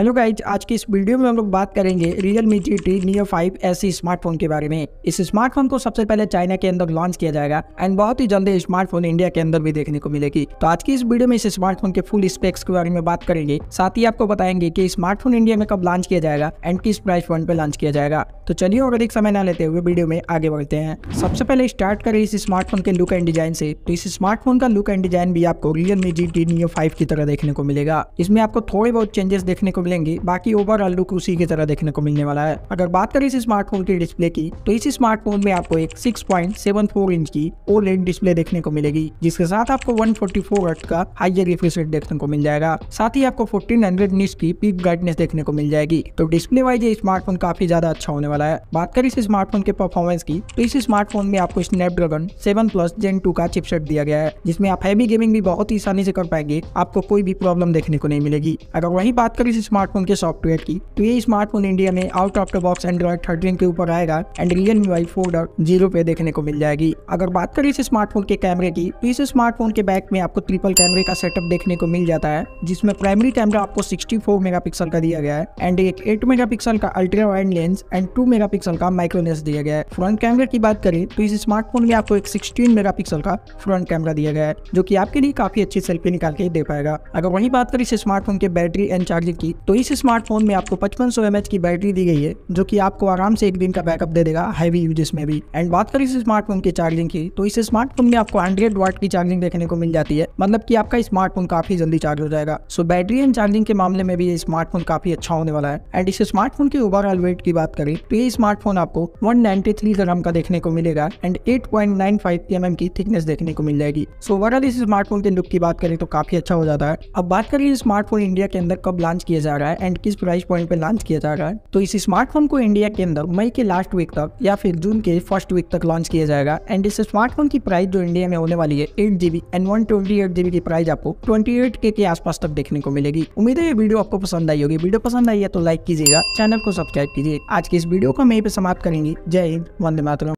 hello guys आज की इस वीडियो में हम लोग बात करेंगे realme G T neo five ऐसी स्मार्टफोन के बारे में इस स्मार्टफोन को सबसे पहले चाइना के अंदर लॉन्च किया जाएगा एंड बहुत ही जल्दी स्मार्टफोन इंडिया के अंदर भी देखने को मिलेगी तो आज की इस वीडियो में इस स्मार्टफोन के फुल स्पेक्स के बारे में बात करेंगे साथ ही आपको बताएंगे की स्मार्टफोन इंडिया में कब लॉन्च किया जाएगा एंड किस प्राइस पॉइंट पे लॉन्च किया जाएगा तो चलिए और अधिक समय न लेते हुए वीडियो में आगे बढ़ते हैं सबसे पहले स्टार्ट करें इस स्मार्टफोन के लुक एंड डिजाइन से तो इस स्मार्टफोन का लुक एंड डिजाइन भी आपको realme G T neo five की तरह देखने को मिलेगा इसमें आपको थोड़े बहुत चेंजेस देखने को लेंगी बाकी ओवरऑल लुक उसी की तरह देखने को मिलने वाला है अगर बात करें इस स्मार्टफोन की डिस्प्ले की तो इस स्मार्टफोन में आपको एक 6.74 इंच की ओलेड डिस्प्ले देखने को मिलेगी जिसके साथ आपको 144 फोर्टी का हाइयर रिफ्रेश रेट देखने को मिल जाएगा साथ ही आपको फोर्टीन हंड्रेड की पीक ब्राइटनेस देखने को मिल जाएगी तो डिस्प्ले वाइज ये स्मार्टफोन काफी ज्यादा अच्छा होने वाला है बात करें इस स्मार्टफोन के परफॉर्मेंस की तो इस स्मार्टफोन में आपको Snapdragon seven plus gen two का चिपसेट दिया गया है जिसमें आप हैवी गेमिंग भी बहुत ही आसानी से कर पाएंगे आपको कोई भी प्रॉब्लम देखने को नहीं मिलेगी अगर वही बात करें इस स्मार्टफोन के सॉफ्टवेयर की तो ये स्मार्टफोन इंडिया में out of the box Android thirteen के ऊपर आएगा एंड रियल वाई फोर डॉट जीरो पे देखने को मिल जाएगी अगर बात करें इस स्मार्टफोन के कैमरे की तो इस स्मार्टफोन के बैक में आपको ट्रिपल कैमरे का सेटअप देखने को मिल जाता है जिसमें प्राइमरी कैमरा आपको सिक्सटी मेगा पिक्सल का दिया गया है एंड एक मेगा पिक्सल का ultra wide lens and megapixel का माइक्रो दिया गया है फ्रंट कैमरे की बात करें तो इस स्मार्टफोन में आपको एक मेगा पिक्सल का फ्रंट कैमरा दिया गया है जो की आपके लिए काफी अच्छी सेल्फी निकाल के दे पाएगा अगर वही बात करें इस स्मार्टफोन के बैटरी एंड चार्जिंग की तो इस स्मार्टफोन में आपको पचपन सौ की बैटरी दी गई है जो कि आपको आराम से एक दिन का बैकअप दे देगा हैवी यूजेस में भी एंड बात करें इस स्मार्टफोन की चार्जिंग की तो इस स्मार्टफोन में आपको हंड्रेड वाट की चार्जिंग देखने को मिल जाती है मतलब की आपका स्मार्टफोन काफी जल्दी चार्ज हो जाएगा सो बैटरी एंड चार्जिंग के मामले में भी ये स्मार्टफोन काफी अच्छा होने वाला है एंड इस स्मार्टफोन के ओवरऑल वेट की बात करें तो ये स्मार्टफोन आपको वन नाइनटी का देखने को मिलेगा एंड 8.95 mm की थिकनेस देखने को मिल जाएगी सो ओवरऑल इस स्मार्टफोन के लुक की बात करें तो काफी अच्छा हो जाता है अब बात करें स्मार्टफोन इंडिया के अंदर कब लॉन्च किया जाए जा रहा है एंड किस प्राइस पॉइंट पे लॉन्च किया जा रहा है तो इस स्मार्टफोन को इंडिया के अंदर मई के लास्ट वीक तक या फिर जून के फर्स्ट वीक तक लॉन्च किया जाएगा एंड इस स्मार्टफोन की प्राइस जो इंडिया में होने वाली है eight GB and one twenty eight GB की प्राइस आपको ट्वेंटी एट के, के आसपास तक देखने को मिलेगी उम्मीद है ये वीडियो आपको पसंद आई होगी वीडियो पसंद आई है तो लाइक कीजिएगा चैनल को सब्सक्राइब कीजिए आज की इस वीडियो को हम समाप्त करेंगे जय हिंद वंदे मातरम